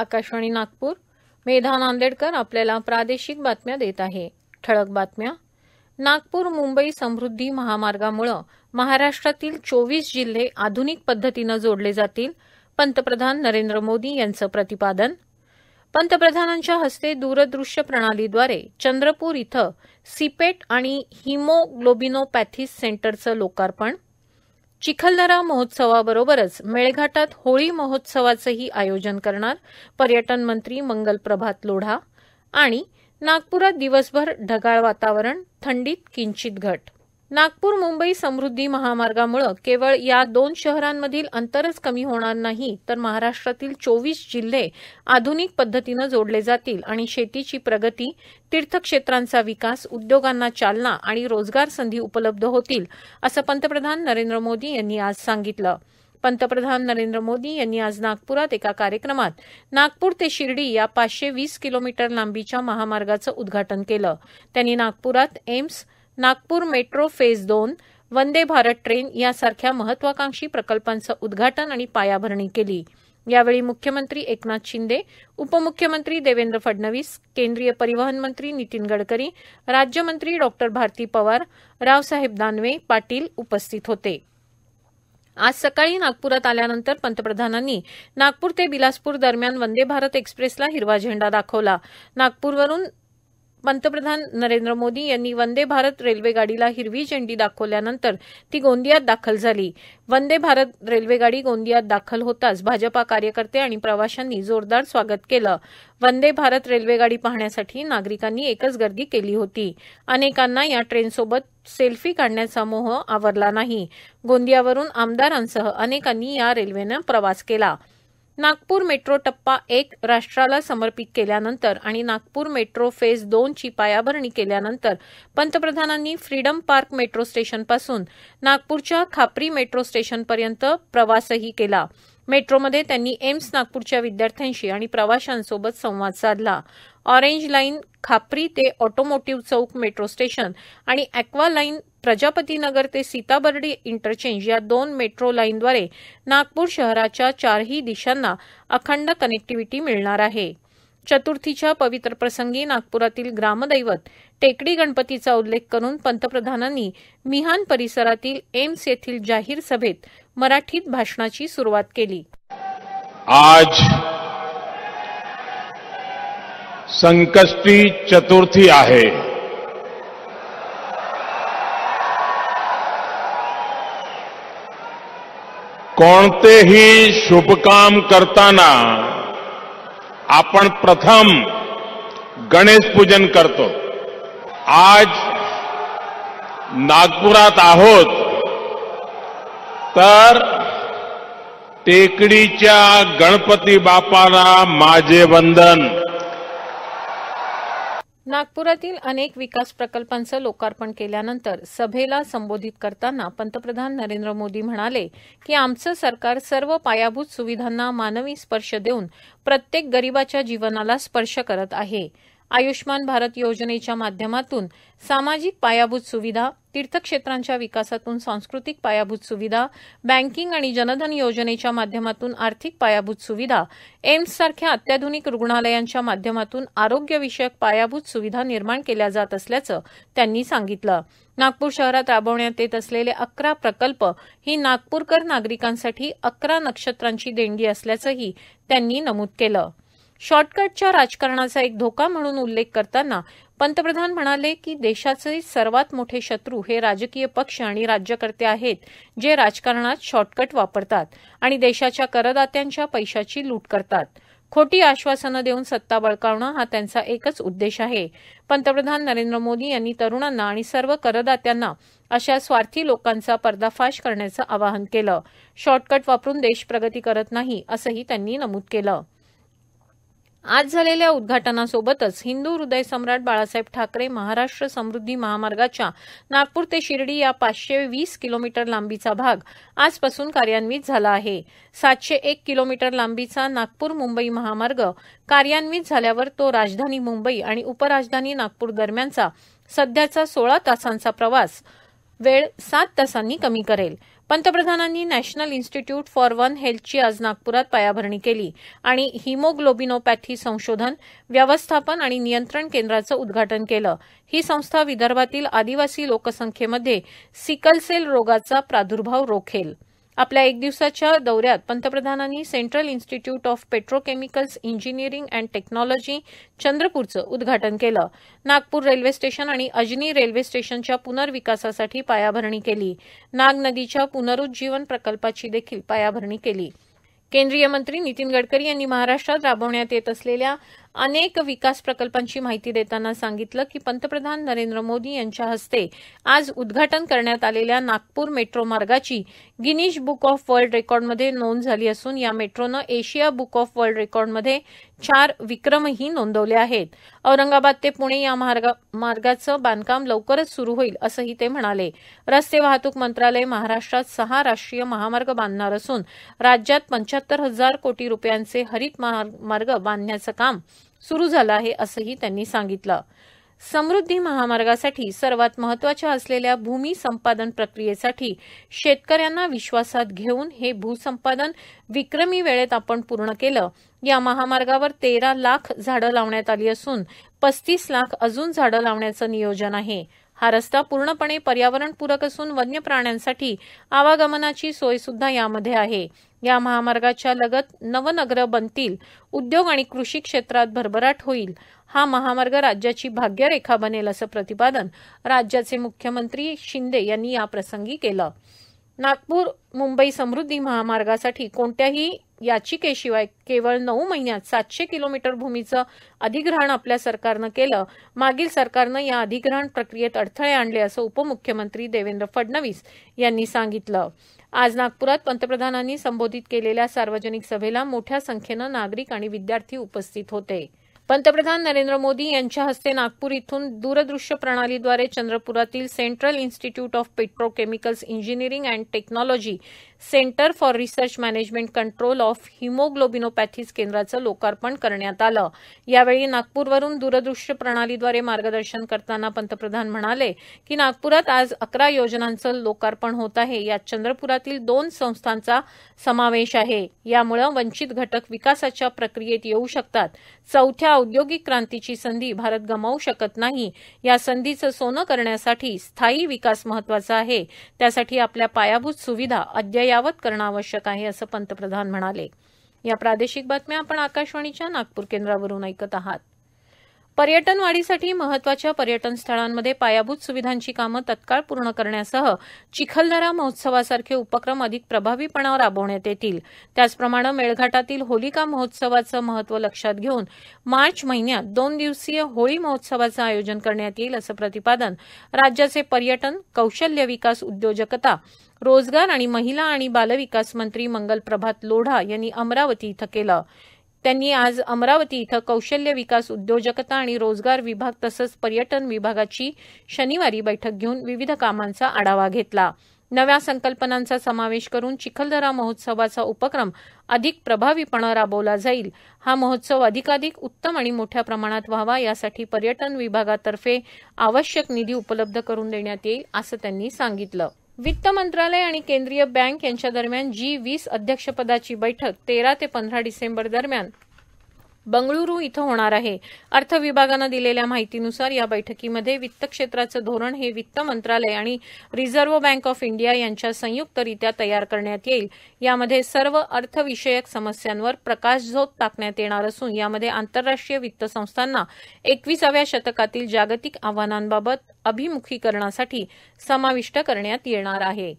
आकाशवाणी नागपूर मेधा नांदेडकर आपल्याला प्रादेशिक बातम्या देत आहे ठळक बातम्या नागपूर मुंबई समृद्धी महामार्गामुळे महाराष्ट्रातील चोवीस जिल्हे आधुनिक पद्धतीनं जोडले जातील पंतप्रधान नरेंद्र मोदी यांचं प्रतिपादन पंतप्रधानांच्या हस्ते दूरदृश्य प्रणालीद्वारे चंद्रपूर इथं सिपेट आणि हिमोग्लोबिनोपॅथिस सेंटरचं लोकार्पण चिखलदरा महोत्सवाबरोबरच मेळघाटात होळी महोत्सवाचंही आयोजन करणार पर्यटन मंत्री मंगल प्रभात लोढा आणि नागप्रात दिवसभर ढगाळ वातावरण थंडीत किंचित घट नागपूर मुंबई समृद्धी महामार्गामुळे केवळ या दोन शहरांमधील अंतरच कमी होणार नाही तर महाराष्ट्रातील चोवीस जिल्हे आधुनिक पद्धतीनं जोडले जातील आणि शेतीची प्रगती तीर्थक्षेत्रांचा विकास उद्योगांना चालना आणि रोजगार संधी उपलब्ध होतील असं पंतप्रधान नरेंद्र मोदी यांनी आज सांगितलं पंतप्रधान नरेंद्र मोदी यांनी आज नागपुरात एका कार्यक्रमात नागपूर ते शिर्डी या पाचशे वीस किलोमीटर लांबीच्या महामार्गाचं उद्घाटन केलं त्यांनी नागपुरात एम्स नागपूर मेट्रो फेज दोन वंदे भारत ट्रेन यासारख्या महत्वाकांक्षी प्रकल्पांचं उद्घाटन आणि पायाभरणी केली यावेळी मुख्यमंत्री एकनाथ शिंदे उपमुख्यमंत्री देवेंद्र फडणवीस केंद्रीय परिवहन मंत्री नितीन गडकरी राज्यमंत्री डॉ भारती पवार रावसाहेब दानवे पाटील उपस्थित होते आज सकाळी नागपुरात आल्यानंतर पंतप्रधानांनी नागपूर ते बिलासपूर दरम्यान वंदे भारत एक्सप्रेसला हिरवा झेंडा दाखवला नागपूरवरून पंतप्रधान नरेंद्र मोदी यांनी वंदे भारत रेल्वे गाडीला हिरवी झेंडी दाखवल्यानंतर ती गोंदियात दाखल झाली वंदे भारत गाडी गोंदियात दाखल होताच भाजपा कार्यकर्ते आणि प्रवाशांनी जोरदार स्वागत केलं वंदे भारत गाडी पाहण्यासाठी नागरिकांनी एकच गर्दी केली होती अनेकांना या ट्रेनसोबत सेल्फी काढण्याचा मोह आवरला नाही गोंदियावरून आमदारांसह अनेकांनी या रेल्वेनं प्रवास केला नागपूर मेट्रो टप्पा एक राष्ट्राला समर्पित केल्यानंतर आणि नागपूर मेट्रो फेज दोनची पायाभरणी केल्यानंतर पंतप्रधानांनी फ्रीडम पार्क मेट्रो स्टेशनपासून नागपूरच्या खापरी मेट्रो स्टेशनपर्यंत प्रवासही केला मेट्रोमध्ये त्यांनी एम्स नागपूरच्या विद्यार्थ्यांशी आणि प्रवाशांसोबत संवाद साधला ऑरेंज लाईन खापरी ते ऑटोमोटिव्ह चौक मेट्रो स्टेशन आणि अॅक्वा लाईन प्रजापतीनगर ते सीताबर्डी इंटरचेंज या दोन मेट्रो लाईनद्वारे नागपूर शहराच्या चारही दिशांना अखंड कनेक्टिव्हिटी मिळणार आहे चतुर्थीच्या पवित्र प्रसंगी नागपुरातील ग्रामदैवत टेकडी गणपतीचा उल्लेख करून पंतप्रधानांनी मिहान परिसरातील एम्स येथील जाहीर सभेत मराठीत भाषणाची सुरुवात केली आज संकष्टी चतुर्थी आहे शुभ शुभकाम करताना आपण प्रथम गणेश पूजन करतो आज नागपुरात आहोत तर टेकडीच्या गणपती बापाला माझे वंदन नागपुरातील अनेक विकास प्रकल्पांचं लोकार्पण केल्यानंतर सभेला संबोधित करताना पंतप्रधान नरेंद्र मोदी म्हणाले की आमचं सरकार सर्व पायाभूत सुविधांना मानवी स्पर्श देऊन प्रत्येक गरीबाच्या जीवनाला स्पर्श करत आहे आयुष्मान भारत योजनेच्या माध्यमातून सामाजिक पायाभूत सुविधा तीर्थक्षेत्रांच्या विकासातून सांस्कृतिक पायाभूत सुविधा बँकिंग आणि जनधन योजनेच्या माध्यमातून आर्थिक पायाभूत सुविधा एम्ससारख्या अत्याधुनिक रुग्णालयांच्या माध्यमातून आरोग्यविषयक पायाभूत सुविधा निर्माण केल्या जात असल्याचं त्यांनी सांगितलं नागपूर शहरात राबवण्यात येत असलेले अकरा प्रकल्प ही नागपूरकर नागरिकांसाठी अकरा नक्षत्रांची देणगी असल्याचंही त्यांनी नमूद केलं शॉर्टकटच्या राजकारणाचा एक धोका म्हणून उल्लेख करताना पंतप्रधान म्हणाले की देशाचे सर्वात मोठे शत्रू हे राजकीय पक्ष आणि राज्यकर्ते आहेत जे राजकारणात शॉर्टकट वापरतात आणि देशाच्या करदात्यांच्या पैशाची लूट करतात खोटी आश्वासनं देऊन सत्ता बळकावणं हा त्यांचा एकच उद्देश आहे पंतप्रधान नरेंद्र मोदी यांनी तरुणांना आणि सर्व करदात्यांना अशा स्वार्थी लोकांचा पर्दाफाश करण्याचं आवाहन केलं शॉर्टकट वापरून देश प्रगती करत नाही असंही त्यांनी नमूद केलं आज झालेल्या उद्घाटनासोबतच हिंदू हृदय सम्राट बाळासाहेब ठाकरे महाराष्ट्र समृद्धी महामार्गाच्या नागपूर ते शिर्डी या पाचशे वीस किलोमीटर लांबीचा भाग आजपासून कार्यान्वित झाला आहे सातशे एक किलोमीटर लांबीचा नागपूर मुंबई महामार्ग कार्यान्वित झाल्यावर तो राजधानी मुंबई आणि उपराजधानी नागपूर दरम्यानचा सध्याचा सोळा तासांचा प्रवास वेळ सात तासांनी कमी करेल पंतप्रधानांनी नॅशनल इन्स्टिट्यूट फॉर वन हेल्थची आज नागपुरात पायाभरणी केली आणि हिमोग्लोबिनोपॅथी संशोधन व्यवस्थापन आणि नियंत्रण केंद्राचं उद्घाटन केलं ही संस्था विदर्भातील आदिवासी लोकसंख्येमध्ये सिकलसेल रोगाचा प्रादुर्भाव रोखेल आपल्या एक दिवसाच्या दौऱ्यात पंतप्रधानांनी central institute of petrochemicals engineering and technology चंद्रपूरचं उद्घाटन केलं नागपूर रेल्वे स्टेशन आणि अजनी रेल्वे स्टेशनच्या पुनर्विकासासाठी पायाभरणी केली नाग नदीच्या पुनरुज्जीवन प्रकल्पाची देखील पायाभरणी केली केंद्रीय मंत्री नितीन गडकरी यांनी महाराष्ट्रात राबवण्यात येत असलेल्या अनेक विकास प्रकल्पांची माहिती देताना सांगितलं की पंतप्रधान नरेंद्र मोदी यांच्या हस्ते आज उद्घाटन करण्यात आलेल्या नागपूर मेट्रो मार्गाची गिनीज बुक ऑफ वर्ल्ड रेकॉर्डमध्ये नोंद झाली असून या मेट्रोनं एशिया बुक ऑफ वर्ल्ड रेकॉर्डमध्ये चार विक्रमही नोंदवले आहेत औरंगाबाद ते पुणे या मार्गाचं बांधकाम लवकरच सुरू होईल असंही ते म्हणाले रस्ते वाहतूक मंत्रालय महाराष्ट्रात सहा राष्ट्रीय महामार्ग बांधणार असून राज्यात पंच्याहत्तर हजार कोटी रुपयांचे हरित मार्ग बांधण्याचं काम सुरू झाला आहे असंही त्यांनी सांगितलं समृद्धी महामार्गासाठी सर्वात महत्वाच्या असलेल्या भूमी संपादन प्रक्रियेसाठी शेतकऱ्यांना विश्वासात घेऊन हे भूसंपादन विक्रमी वेळेत आपण पूर्ण केलं या महामार्गावर तेरा लाख झाडं लावण्यात आली असून पस्तीस लाख अजून झाडं लावण्याचं नियोजन आहे हा रस्ता पूर्णपणे पर्यावरणपूरक असून वन्य प्राण्यांसाठी आवागमनाची सोय सुद्धा यामध्ये आहे या महामार्गाच्या लगत नवनगर बनतील उद्योग आणि कृषी क्षेत्रात भरभराट होईल हा महामार्ग राज्याची भाग्यरेखा बनेल असं प्रतिपादन राज्याचे मुख्यमंत्री शिंदे यांनी याप्रसंगी केलं नागपूर मुंबई समृद्धी महामार्गासाठी कोणत्याही याचिकेशिवाय केवळ नऊ महिन्यात सातशे किलोमीटर भूमीचं अधिग्रहण आपल्या सरकारनं केलं मागील सरकारनं या अधिग्रहण प्रक्रियेत अडथळे आणले असं उपमुख्यमंत्री देवेंद्र फडणवीस यांनी सांगितलं आज नागपुरात पंतप्रधानांनी संबोधित केलेल्या सार्वजनिक सभेला मोठ्या संख्येनं नागरिक आणि विद्यार्थी उपस्थित होते पंतप्रधान नरेंद्र मोदी यांच्या हस्ते नागपूर इथून दूरदृश्य प्रणालीद्वारे चंद्रपुरातील central institute of petrochemicals engineering and technology centre for research management control of haemoglobinopathies केंद्राचं लोकार्पण करण्यात आलं यावेळी नागपूरवरून दूरदृश्य प्रणालीद्वारे मार्गदर्शन करताना पंतप्रधान म्हणाले की नागपुरात आज अकरा योजनांचं लोकार्पण होत आहे यात चंद्रपुरातील दोन संस्थांचा समावेश आहे यामुळे वंचित घटक विकासाच्या प्रक्रियेत येऊ शकतात चौथ्या औद्योगिक क्रांतीची संधी भारत गमावू शकत नाही या संधीचं सोनं करण्यासाठी स्थायी विकास महत्वाचा आहे त्यासाठी आपल्या पायाभूत सुविधा अद्ययावत अद्ययावत करणं आवश्यक आहे असं पंतप्रधान म्हणाले या प्रादेशिक बातम्या आपण आकाशवाणीच्या नागपूर केंद्रावरून ऐकत आहात पर्यटन वाढीसाठी महत्वाच्या पर्यटन स्थळांमध्ये पायाभूत सुविधांची कामं तत्काळ पूर्ण करण्यासह चिखलदरा महोत्सवासारखे उपक्रम अधिक प्रभावीपणा राबवण्यात येतील त्याचप्रमाणे मेळघाटातील होलिका महोत्सवाचं महत्व लक्षात घेऊन मार्च महिन्यात दोन दिवसीय होळी महोत्सवाचं आयोजन करण्यात येईल असं प्रतिपादन राज्याचे पर्यटन कौशल्य विकास उद्योजकता रोजगार आणि महिला आणि बालविकास मंत्री मंगल प्रभात लोढा यांनी अमरावती इथं केलं त्यांनी आज अमरावती इथं कौशल्य विकास उद्योजकता आणि रोजगार विभाग तसंच पर्यटन विभागाची शनिवारी बैठक घेऊन विविध कामांचा आढावा घेतला नव्या संकल्पनांचा समावेश करून चिखलदरा महोत्सवाचा उपक्रम अधिक प्रभावीपणे राबवला जाईल हा महोत्सव अधिकाधिक उत्तम आणि मोठ्या प्रमाणात व्हावा यासाठी पर्यटन विभागातर्फे आवश्यक निधी उपलब्ध करून देण्यात येईल असं त्यांनी सांगितलं वित्त मंत्रालय आणि केंद्रीय बँक यांच्या दरम्यान जी वीस अध्यक्षपदाची बैठक तेरा ते पंधरा डिसेंबर दरम्यान बंगळुरू इथं होणार आहे अर्थ विभागानं दिलेल्या माहितीनुसार या बैठकीमध्ये वित्त क्षेत्राचं धोरण हे वित्त मंत्रालय आणि रिझर्व्ह बँक ऑफ इंडिया यांच्या संयुक्तरित्या तयार करण्यात येईल यामध्ये सर्व अर्थविषयक समस्यांवर प्रकाशझोत टाकण्यात येणार असून यामध्ये आंतरराष्ट्रीय वित्त संस्थांना एकविसाव्या शतकातील जागतिक आव्हानांबाबत अभिमुखीकरणासाठी समाविष्ट करण्यात येणार आहे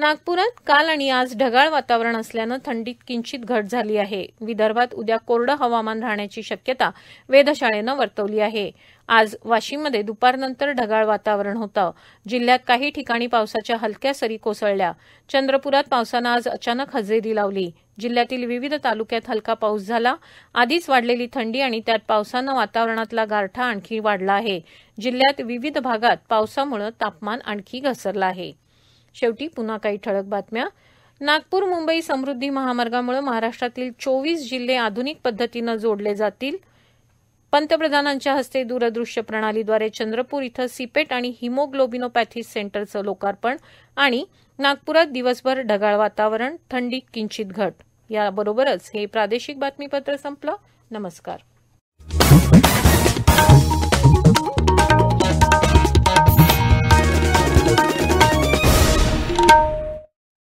नागपुरात काल आणि आज ढगाळ वातावरण असल्यानं थंडीत किंचित घट झाली आहे विदर्भात उद्या कोरडं हवामान राहण्याची शक्यता वेधशाळेनं वर्तवली आहे आज वाशिममध्ये दुपारनंतर ढगाळ वातावरण होतं जिल्ह्यात काही ठिकाणी पावसाच्या हलक्या सरी कोसळल्या चंद्रपुरात पावसानं आज अचानक हजेरी लावली जिल्ह्यातील विविध तालुक्यात हलका पाऊस झाला आधीच वाढलेली थंडी आणि त्यात पावसानं वातावरणातला गारठा आणखी वाढला आहे जिल्ह्यात विविध भागात पावसामुळे तापमान आणखी घसरलं आहे शेवटी पुन्हा काही ठळक बातम्या नागपूर मुंबई समृद्धी महामार्गामुळे महाराष्ट्रातील चोवीस जिल्हे आधुनिक पद्धतीनं जोडले जातील पंतप्रधानांच्या हस्ते दूरदृश्य प्रणालीद्वारे चंद्रपूर इथं सिपेट आणि हिमोग्लोबिनोपॅथी सेंटरचं लोकार्पण आणि नागपुरात दिवसभर ढगाळ वातावरण थंडी किंचित घट याबरोबरच हे प्रादेशिक बातमीपत्र संपलं नमस्कार